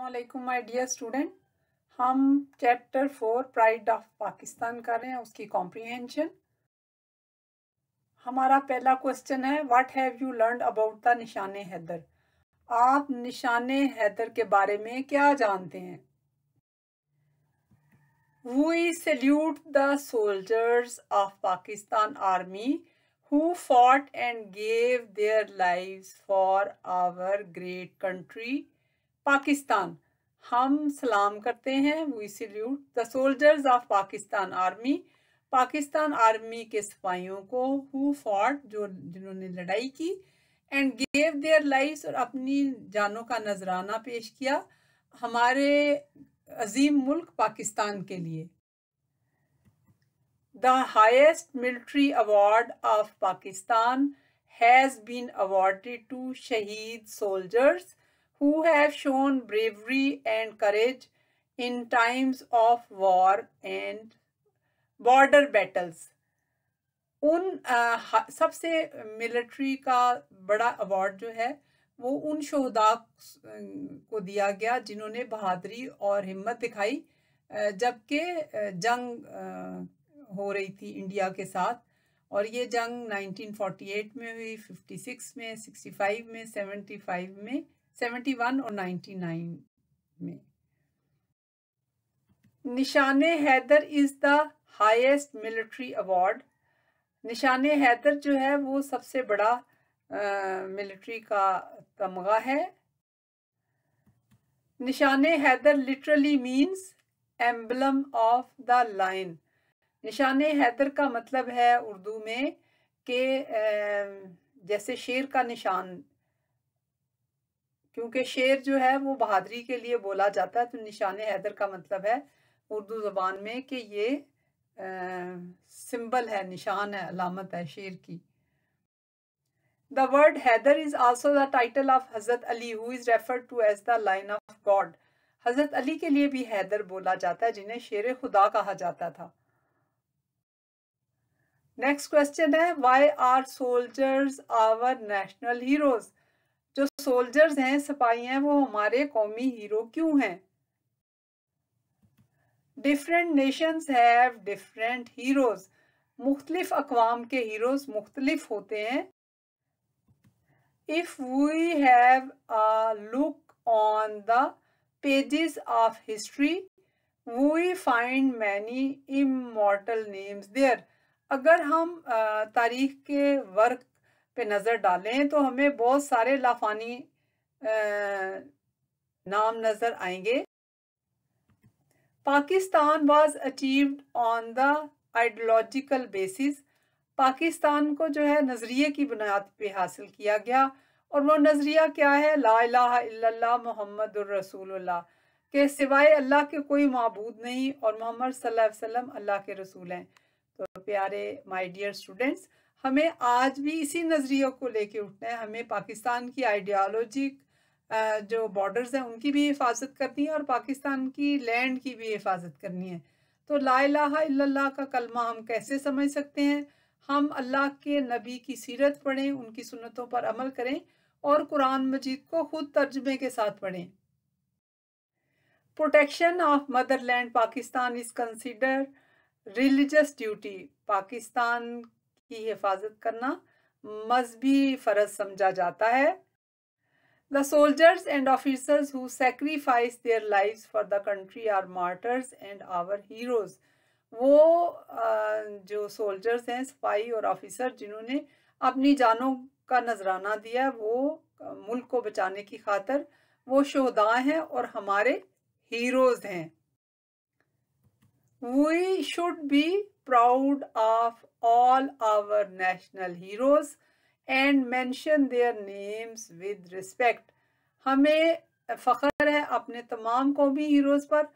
असलकुम my dear student हम chapter four pride of Pakistan कर रहे हैं उसकी कॉम्प्रीहेंशन हमारा पहला क्वेश्चन है what have you learn about the Nishan Haider आप निशान हैदर के बारे में क्या जानते हैं we salute the soldiers of Pakistan army who fought and gave their lives for our great country Pakistan हम सलाम करते हैं we salute the soldiers of Pakistan army Pakistan army के सिपाहियों को हु फॉट जो जिन्होंने लड़ाई की एंड गेव देयर लाइफ और अपनी जानों का नजराना पेश किया हमारे अजीम मुल्क पाकिस्तान के लिए the highest military award of Pakistan has been awarded to शहीद soldiers who have shown bravery and courage in times of war and border battles. उन सबसे मिलिट्री का बड़ा अवार्ड जो है वो उन शहदा को दिया गया जिन्होंने बहादुरी और हिम्मत दिखाई जबकि जंग हो रही थी इंडिया के साथ और ये जंग 1948 में हुई 56 में 65 में 75 में सेवेंटी वन और नाइन में Nishan Haider is the highest military award Nishan Haider जो है वो सबसे बड़ा मिलिट्री का तमगा है Nishan Haider literally means emblem of the lion Nishan Haider का मतलब है उर्दू में के जैसे शेर का निशान क्योंकि शेर जो है वो बहादरी के लिए बोला जाता है तो निशान हैदर का मतलब है उर्दू ज़बान में कि ये आ, सिंबल है निशान है अलामत है शेर की the word Haider is also the title of Hazrat Ali who is referred to as the lion of God Hazrat Ali के लिए भी हैदर बोला जाता है जिन्हें शेर खुदा कहा जाता था नेक्स्ट क्वेश्चन है why are soldiers our national heroes जो सोल्जर्स हैं सिपाही हैं वो हमारे कौमी हीरो क्यों हैं different nations have different heroes मुख्तलिफ अकवाम के हीरोज मुख्तलिफ होते हैं if we have a look on the pages ऑफ history we find many immortal names there अगर हम तारीख के वर्क पे नज़र डालें तो हमें बहुत सारे लाफानी नाम नज़र आएंगे Pakistan was achieved on the ideological basis Pakistan को जो है नज़रिए की बुनियाद पे हासिल किया गया और वो नज़रिया क्या है ला मोहम्मद रसूलुल्लाह के सिवाय अल्लाह के कोई मबूद नहीं और मोहम्मद सल्लल्लाहु अलैहि वसल्लम अल्लाह के रसूल हैं तो प्यारे माय डियर स्टूडेंट्स हमें आज भी इसी नज़रियों को लेके उठना है हमें पाकिस्तान की आइडियालॉजी जो बॉर्डर्स हैं उनकी भी हिफाजत करनी है और पाकिस्तान की लैंड की भी हिफाजत करनी है तो ला का कलमा हम कैसे समझ सकते हैं हम अल्लाह के नबी की सीरत पढ़ें उनकी सुनतों पर अमल करें और कुरान मजीद को खुद तर्जमे के साथ पढ़ें protection of motherland Pakistan is consider religious duty Pakistan की हिफाजत करना मजहबी फर्ज समझा जाता है the soldiers and officers who sacrifice their life for the country are martyrs and our heroes वो जो सोल्जर्स हैं सिपाही और ऑफिसर जिन्होंने अपनी जानों का नजराना दिया वो मुल्क को बचाने की खातर वो शोदा हैं और हमारे हीरोज़ हैं we should be proud of all our national heroes and mention their names with respect हमें फ़ख्र है अपने तमाम कौमी हीरोज़ पर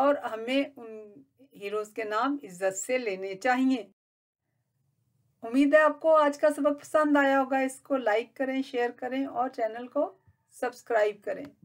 और हमें उन हीरोज़ के नाम इज़्ज़त से लेने चाहिए उम्मीद है आपको आज का सबक पसंद आया होगा इसको लाइक करें शेयर करें और चैनल को सब्सक्राइब करें